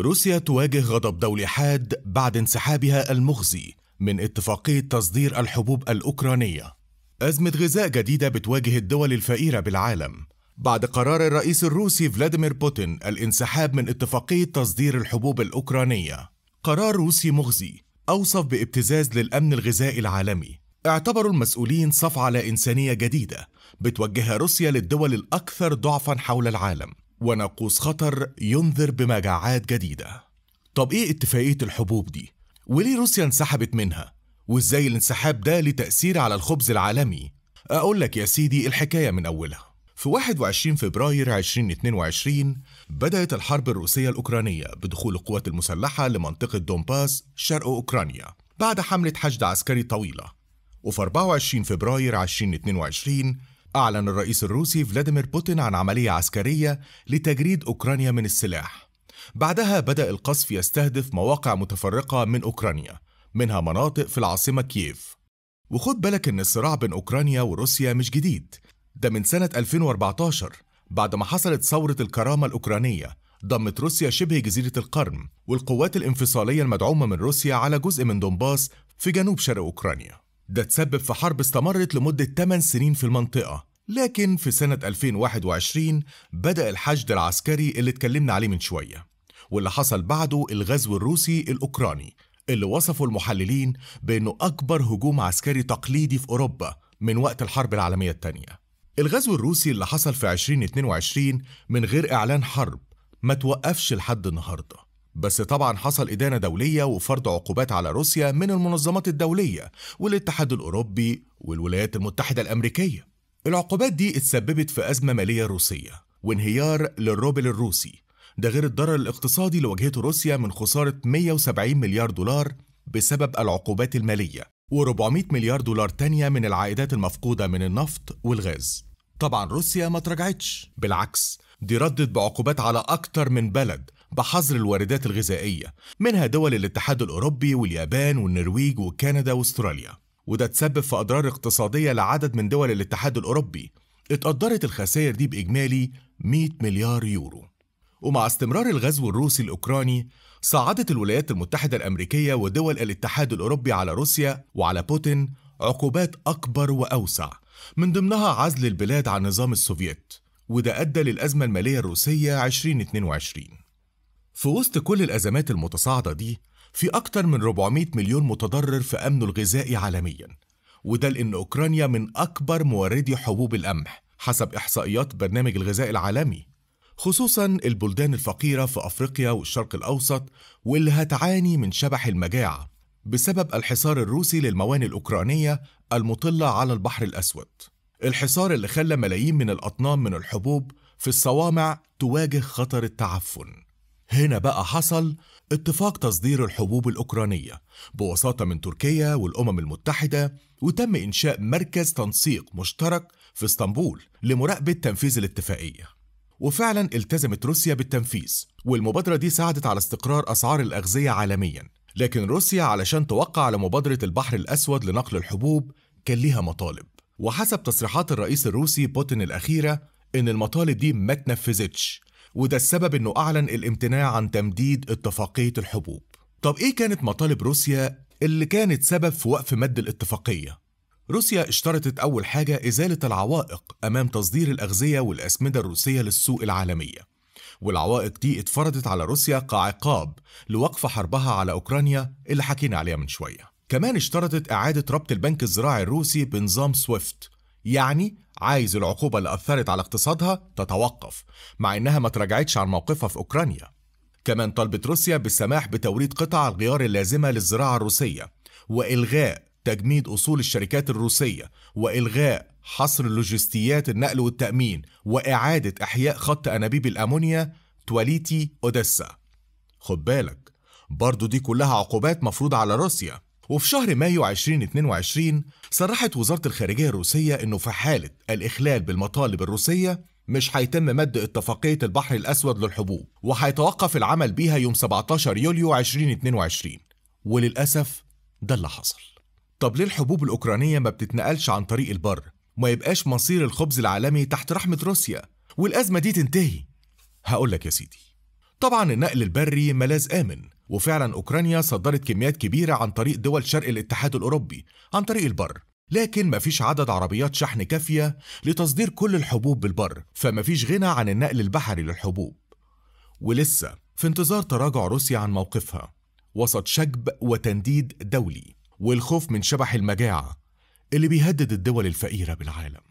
روسيا تواجه غضب دولي حاد بعد انسحابها المخزي من اتفاقية تصدير الحبوب الأوكرانية. أزمة غذاء جديدة بتواجه الدول الفقيرة بالعالم بعد قرار الرئيس الروسي فلاديمير بوتين الانسحاب من اتفاقية تصدير الحبوب الأوكرانية. قرار روسي مخزي أوصف بابتزاز للأمن الغذائي العالمي. اعتبروا المسؤولين صفعة لا إنسانية جديدة بتوجهها روسيا للدول الأكثر ضعفا حول العالم وناقوس خطر ينذر بمجاعات جديدة طب إيه اتفاقية الحبوب دي؟ وليه روسيا انسحبت منها؟ وإزاي الانسحاب ده له تأثير على الخبز العالمي؟ أقول لك يا سيدي الحكاية من أولها في 21 فبراير 2022 بدأت الحرب الروسية الأوكرانية بدخول القوات المسلحة لمنطقة دونباس شرق أوكرانيا بعد حملة حشد عسكري طويلة وفي 24 فبراير 2022 أعلن الرئيس الروسي فلاديمير بوتين عن عملية عسكرية لتجريد أوكرانيا من السلاح. بعدها بدأ القصف يستهدف مواقع متفرقة من أوكرانيا، منها مناطق في العاصمة كييف. وخد بالك إن الصراع بين أوكرانيا وروسيا مش جديد، ده من سنة 2014 بعد ما حصلت ثورة الكرامة الأوكرانية ضمت روسيا شبه جزيرة القرم والقوات الانفصالية المدعومة من روسيا على جزء من دونباس في جنوب شرق أوكرانيا ده تسبب في حرب استمرت لمدة 8 سنين في المنطقة لكن في سنة 2021 بدأ الحشد العسكري اللي اتكلمنا عليه من شوية واللي حصل بعده الغزو الروسي الأوكراني اللي وصفه المحللين بأنه أكبر هجوم عسكري تقليدي في أوروبا من وقت الحرب العالمية الثانية الغزو الروسي اللي حصل في 2022 من غير إعلان حرب ما توقفش لحد النهارده بس طبعا حصل إدانة دولية وفرض عقوبات على روسيا من المنظمات الدولية والاتحاد الأوروبي والولايات المتحدة الأمريكية العقوبات دي اتسببت في أزمة مالية روسية وانهيار للروبل الروسي ده غير الضرر الاقتصادي اللي واجهته روسيا من خسارة 170 مليار دولار بسبب العقوبات المالية و400 مليار دولار تانية من العائدات المفقودة من النفط والغاز طبعا روسيا ما تراجعتش بالعكس دي ردت بعقوبات على أكتر من بلد بحظر الواردات الغذائية منها دول الاتحاد الأوروبي واليابان والنرويج وكندا واستراليا وده تسبب في أضرار اقتصادية لعدد من دول الاتحاد الأوروبي اتقدرت الخسائر دي بإجمالي 100 مليار يورو ومع استمرار الغزو الروسي الأوكراني صعدت الولايات المتحدة الأمريكية ودول الاتحاد الأوروبي على روسيا وعلى بوتين عقوبات أكبر وأوسع من ضمنها عزل البلاد عن نظام السوفيت وده أدى للأزمة المالية الروسية 2022 في وسط كل الأزمات المتصاعدة دي في أكتر من 400 مليون متضرر في أمنه الغذائي عالميا وده لأن أوكرانيا من أكبر موردي حبوب القمح حسب إحصائيات برنامج الغذاء العالمي خصوصا البلدان الفقيرة في أفريقيا والشرق الأوسط واللي هتعاني من شبح المجاعة بسبب الحصار الروسي للموانئ الأوكرانية المطلة على البحر الأسود الحصار اللي خلى ملايين من الأطنان من الحبوب في الصوامع تواجه خطر التعفن هنا بقى حصل اتفاق تصدير الحبوب الأوكرانية بوساطة من تركيا والأمم المتحدة وتم إنشاء مركز تنسيق مشترك في اسطنبول لمراقبة تنفيذ الاتفاقية وفعلا التزمت روسيا بالتنفيذ والمبادرة دي ساعدت على استقرار أسعار الأغذية عالميا لكن روسيا علشان توقع على مبادرة البحر الأسود لنقل الحبوب كان ليها مطالب وحسب تصريحات الرئيس الروسي بوتين الأخيرة إن المطالب دي ما تنفذتش وده السبب انه اعلن الامتناع عن تمديد اتفاقيه الحبوب. طب ايه كانت مطالب روسيا اللي كانت سبب في وقف مد الاتفاقيه؟ روسيا اشترطت اول حاجه ازاله العوائق امام تصدير الاغذيه والاسمده الروسيه للسوق العالميه. والعوائق دي اتفرضت على روسيا كعقاب لوقف حربها على اوكرانيا اللي حكينا عليها من شويه. كمان اشترطت اعاده ربط البنك الزراعي الروسي بنظام سويفت، يعني عايز العقوبة اللي أثرت على اقتصادها تتوقف مع إنها ما تراجعتش عن موقفها في أوكرانيا كمان طلبت روسيا بالسماح بتوريد قطع الغيار اللازمة للزراعة الروسية وإلغاء تجميد أصول الشركات الروسية وإلغاء حصر لوجستيات النقل والتأمين وإعادة إحياء خط أنابيب الأمونيا تواليتي أوديسا خد بالك برضو دي كلها عقوبات مفروضة على روسيا وفي شهر مايو 2022 صرحت وزارة الخارجية الروسية إنه في حالة الإخلال بالمطالب الروسية مش هيتم مد اتفاقية البحر الأسود للحبوب وهيتوقف العمل بيها يوم 17 يوليو 2022 وللأسف ده اللي حصل طب ليه الحبوب الأوكرانية ما بتتنقلش عن طريق البر؟ ما يبقاش مصير الخبز العالمي تحت رحمة روسيا والأزمة دي تنتهي هقولك يا سيدي طبعا النقل البري ملاذ آمن وفعلا أوكرانيا صدرت كميات كبيرة عن طريق دول شرق الاتحاد الأوروبي عن طريق البر لكن مفيش عدد عربيات شحن كافية لتصدير كل الحبوب بالبر فمفيش غنى عن النقل البحري للحبوب ولسه في انتظار تراجع روسيا عن موقفها وسط شجب وتنديد دولي والخوف من شبح المجاعة اللي بيهدد الدول الفقيرة بالعالم